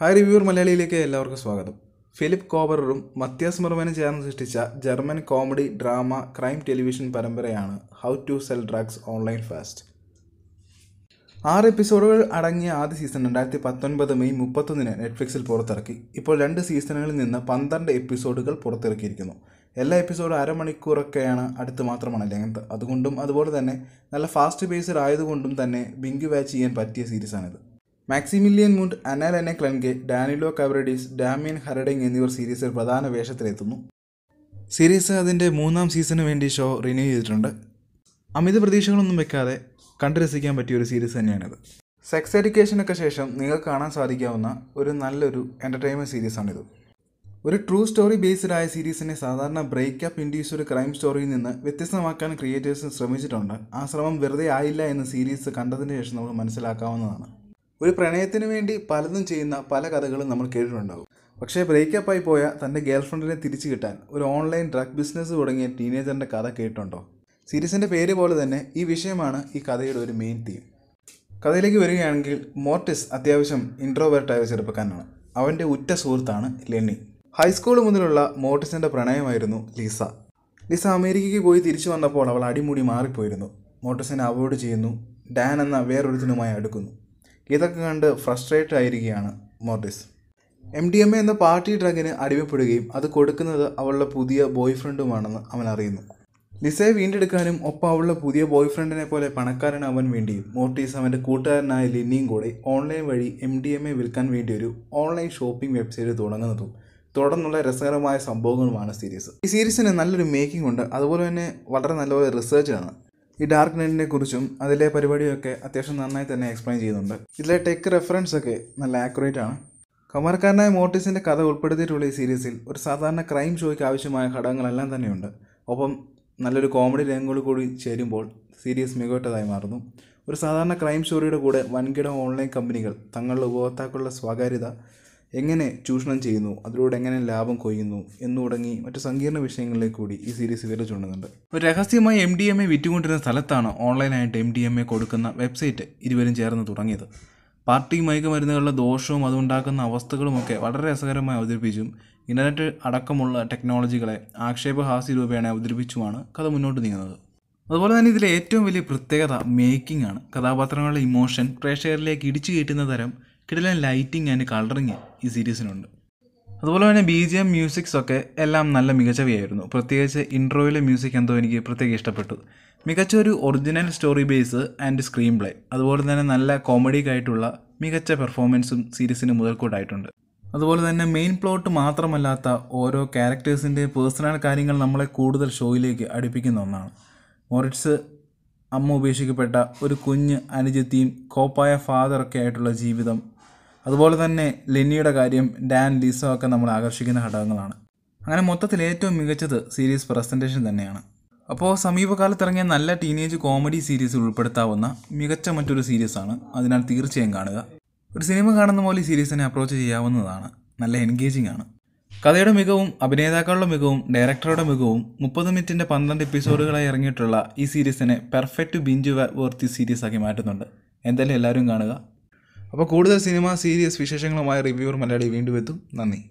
high reviewer മലയാളിയിലേക്ക് എല്ലാവർക്കും സ്വാഗതം Philip കോബറും Mathias മെർമാനും ചേർന്ന് സൃഷ്ടിച്ച German comedy drama crime television പരമ്പരയാണ് how to sell drugs online fast ആറ് എപ്പിസോഡുകൾ അടങ്ങിയ ആദ്യ സീസൺ രണ്ടായിരത്തി പത്തൊൻപത് മെയ് മുപ്പത്തൊന്നിന് നെറ്റ്ഫ്ലിക്സിൽ പുറത്തിറക്കി ഇപ്പോൾ രണ്ട് സീസണുകളിൽ നിന്ന് പന്ത്രണ്ട് എപ്പിസോഡുകൾ പുറത്തിറക്കിയിരിക്കുന്നു എല്ലാ എപ്പിസോഡും അരമണിക്കൂറൊക്കെയാണ് അടുത്ത് മാത്രമാണ് ലെങ്ത് അതുകൊണ്ടും അതുപോലെ തന്നെ നല്ല ഫാസ്റ്റ് പേസ്ഡ് ആയതുകൊണ്ടും തന്നെ ബിങ്ക് വാച്ച് ചെയ്യാൻ പറ്റിയ സീരീസാണിത് മാക്സിമിലിയൻ മുണ്ട് അനാലനെ ക്ലൻകെ ഡാനിലോ കാവ്രഡീസ് ഡാമിയൻ ഹരഡിങ് എന്നിവർ സീരീസിൽ പ്രധാന വേഷത്തിലെത്തുന്നു സീരീസ് അതിൻ്റെ മൂന്നാം സീസണിന് വേണ്ടി ഷോ റിന്യൂ ചെയ്തിട്ടുണ്ട് അമിത പ്രതീക്ഷകളൊന്നും വെക്കാതെ കണ്ടു രസിക്കാൻ പറ്റിയ ഒരു സീരീസ് തന്നെയാണിത് സെക്സ് എഡ്യൂക്കേഷനൊക്കെ ശേഷം നിങ്ങൾക്ക് കാണാൻ സാധിക്കാവുന്ന ഒരു നല്ലൊരു എൻ്റർടൈൻമെൻറ്റ് സീരീസാണിത് ഒരു ട്രൂ സ്റ്റോറി ബേസ്ഡ് ആയ സീരീസിനെ സാധാരണ ബ്രേക്കപ്പ് ഇൻഡ്യൂസ് ഒരു ക്രൈം സ്റ്റോറിയിൽ നിന്ന് വ്യത്യസ്തമാക്കാൻ ക്രിയേറ്റേഴ്സ് ശ്രമിച്ചിട്ടുണ്ട് ആ ശ്രമം വെറുതെ ആയില്ല എന്ന് സീരീസ് കണ്ടതിന് ശേഷം നമുക്ക് മനസ്സിലാക്കാവുന്നതാണ് ഒരു പ്രണയത്തിന് വേണ്ടി പലതും ചെയ്യുന്ന പല കഥകളും നമ്മൾ കേട്ടിട്ടുണ്ടാകും പക്ഷേ ബ്രേക്കപ്പ് ആയി പോയ തൻ്റെ ഗേൾഫ്രണ്ടിനെ തിരിച്ചു കിട്ടാൻ ഒരു ഓൺലൈൻ ഡ്രഗ് ബിസിനസ് തുടങ്ങിയ ടീനേജറിൻ്റെ കഥ കേട്ടുണ്ടോ സീരീസിൻ്റെ പേര് പോലെ തന്നെ ഈ വിഷയമാണ് ഈ കഥയുടെ ഒരു മെയിൻ തീം കഥയിലേക്ക് വരികയാണെങ്കിൽ മോർട്ടിസ് അത്യാവശ്യം ഇൻട്രോവേർട്ടായ ചെറുപ്പക്കാരനാണ് അവൻ്റെ ഉറ്റ സുഹൃത്താണ് ലെന്നി ഹൈസ്കൂൾ മുതലുള്ള മോർട്ടിസിൻ്റെ പ്രണയമായിരുന്നു ലിസ ലിസ അമേരിക്കയ്ക്ക് പോയി തിരിച്ചു വന്നപ്പോൾ അവൾ അടിമുടി മാറിപ്പോയിരുന്നു മോർട്ടിസിനെ അവോയ്ഡ് ചെയ്യുന്നു ഡാൻ എന്ന വേറൊരുത്തിനുമായി അടുക്കുന്നു ഇതൊക്കെ കണ്ട് ഫ്രസ്ട്രേറ്റ് ആയിരിക്കുകയാണ് Moritz M D M A എന്ന പാർട്ടി ഡ്രഗിന് അടിമപ്പെടുകയും അത് കൊടുക്കുന്നത് അവളുടെ പുതിയ ബോയ് ഫ്രണ്ടുമാണെന്ന് അവൻ അറിയുന്നു ലിസയെ വീണ്ടെടുക്കാനും ഒപ്പം അവളുടെ പുതിയ ബോയ് ഫ്രണ്ടിനെ പോലെ പണക്കാരനാവാൻ വേണ്ടിയും മോർട്ടീസ് അവൻ്റെ കൂട്ടുകാരനായ ലിന്നിയും കൂടെ ഓൺലൈൻ വഴി എം ഡി എം എ വിൽക്കാൻ വേണ്ടി ഒരു ഓൺലൈൻ ഷോപ്പിംഗ് വെബ്സൈറ്റ് തുടങ്ങുന്നതും തുടർന്നുള്ള രസകരമായ സംഭവങ്ങളുമാണ് സീരീസ് ഈ സീരീസിന് നല്ലൊരു മേക്കിംഗ് ഉണ്ട് അതുപോലെ തന്നെ വളരെ നല്ലൊരു റിസർച്ചാണ് ഈ ഡാർക്ക് നെറ്റിനെ കുറിച്ചും അതിലെ പരിപാടിയൊക്കെ അത്യാവശ്യം നന്നായി തന്നെ എക്സ്പ്ലെയിൻ ചെയ്യുന്നുണ്ട് ഇതിലെ ടെക് റെഫറൻസ് ഒക്കെ നല്ല ആക്യുറേറ്റ് ആണ് കമർക്കാരനായ മോർട്ടിസിൻ്റെ കഥ ഉൾപ്പെടുത്തിയിട്ടുള്ള ഈ സീരീസിൽ ഒരു സാധാരണ ക്രൈം ഷോയ്ക്ക് ആവശ്യമായ ഘടകങ്ങളെല്ലാം തന്നെയുണ്ട് ഒപ്പം നല്ലൊരു കോമഡി രംഗങ്ങൾ കൂടി ചേരുമ്പോൾ സീരീസ് മികവറ്റതായി മാറുന്നു ഒരു സാധാരണ ക്രൈം സ്റ്റോറിയുടെ കൂടെ വൻകിട ഓൺലൈൻ കമ്പനികൾ തങ്ങളുടെ ഉപഭോക്താക്കളുടെ സ്വകാര്യത എങ്ങനെ ചൂഷണം ചെയ്യുന്നു അതിലൂടെ എങ്ങനെ ലാഭം കൊയ്യുന്നു എന്നു തുടങ്ങി മറ്റു സങ്കീർണ്ണ വിഷയങ്ങളിലേക്ക് കൂടി ഈ സീരീസ് വിരൽ ചൂണ്ടുന്നുണ്ട് ഒരു രഹസ്യമായി എം ഡി എം എ വിറ്റുകൊണ്ടിരുന്ന സ്ഥലത്താണ് ഓൺലൈനായിട്ട് എം ഡി എം എ കൊടുക്കുന്ന വെബ്സൈറ്റ് ഇരുവരും ചേർന്ന് തുടങ്ങിയത് പാർട്ടി മയക്കുമരുന്നുകളുടെ ദോഷവും അതുണ്ടാക്കുന്ന അവസ്ഥകളുമൊക്കെ വളരെ രസകരമായി അവതരിപ്പിച്ചും ഇൻ്റർനെറ്റ് അടക്കമുള്ള ടെക്നോളജികളെ ആക്ഷേപഹാസ്യ രൂപേണ അവതരിപ്പിച്ചുമാണ് കഥ മുന്നോട്ട് നീങ്ങുന്നത് അതുപോലെ തന്നെ ഇതിലെ ഏറ്റവും വലിയ പ്രത്യേകത മേക്കിംഗ് ആണ് കഥാപാത്രങ്ങളുടെ ഇമോഷൻ പ്രേക്ഷകരിലേക്ക് ഇടിച്ചു കയറ്റുന്ന തരം കിടലാൻ ലൈറ്റിംഗ് ആൻഡ് കളറിങ് ഈ സീരീസിനുണ്ട് അതുപോലെ തന്നെ ബി ജി എം മ്യൂസിക്സൊക്കെ എല്ലാം നല്ല മികച്ചവയായിരുന്നു പ്രത്യേകിച്ച് ഇൻട്രോയിലെ മ്യൂസിക് എന്തോ എനിക്ക് പ്രത്യേകം ഇഷ്ടപ്പെട്ടു മികച്ച ഒരു original story base and screenplay അതുപോലെ തന്നെ നല്ല കോമഡിക്കായിട്ടുള്ള മികച്ച പെർഫോമൻസും സീരീസിന് മുതൽക്കൂട്ടായിട്ടുണ്ട് അതുപോലെ തന്നെ മെയിൻ പ്ലോട്ട് മാത്രമല്ലാത്ത ഓരോ ക്യാരക്ടേഴ്സിൻ്റെ പേഴ്സണൽ കാര്യങ്ങൾ നമ്മളെ കൂടുതൽ ഷോയിലേക്ക് അടുപ്പിക്കുന്ന ഒന്നാണ് മൊറിറ്റ്സ് അമ്മ ഉപേക്ഷിക്കപ്പെട്ട ഒരു കുഞ്ഞ് അനുജത്തിയും കോപ്പായ ഫാദറൊക്കെ ആയിട്ടുള്ള ജീവിതം അതുപോലെ തന്നെ ലെന്നിയുടെ കാര്യം ഡാൻ ലീസോ ഒക്കെ നമ്മൾ ആകർഷിക്കുന്ന ഘടകങ്ങളാണ് അങ്ങനെ മൊത്തത്തിൽ ഏറ്റവും മികച്ചത് സീരീസ് പ്രസൻറ്റേഷൻ തന്നെയാണ് അപ്പോൾ സമീപകാലത്ത് ഇറങ്ങിയ നല്ല ടീനേജ് കോമഡി സീരീസ് ഉൾപ്പെടുത്താവുന്ന മികച്ച മറ്റൊരു സീരീസാണ് അതിനാൽ തീർച്ചയായും കാണുക ഒരു സിനിമ കാണുന്ന പോലെ ഈ സീരീസിനെ അപ്രോച്ച് ചെയ്യാവുന്നതാണ് നല്ല എൻഗേജിംഗ് ആണ് കഥയുടെ മികവും അഭിനേതാക്കളുടെ മികവും ഡയറക്ടറുടെ മികവും മുപ്പത് മിനിറ്റിൻ്റെ പന്ത്രണ്ട് എപ്പിസോഡുകളായി ഇറങ്ങിയിട്ടുള്ള ഈ സീരീസിനെ പെർഫെക്റ്റ് ബിഞ്ച് വർത്തി സീരീസാക്കി മാറ്റുന്നുണ്ട് എന്തായാലും എല്ലാവരും കാണുക അപ്പോൾ കൂടുതൽ സിനിമ സീരീസ് വിശേഷങ്ങളുമായ റിവ്യൂർ മലയാളി വീണ്ടും എത്തും നന്ദി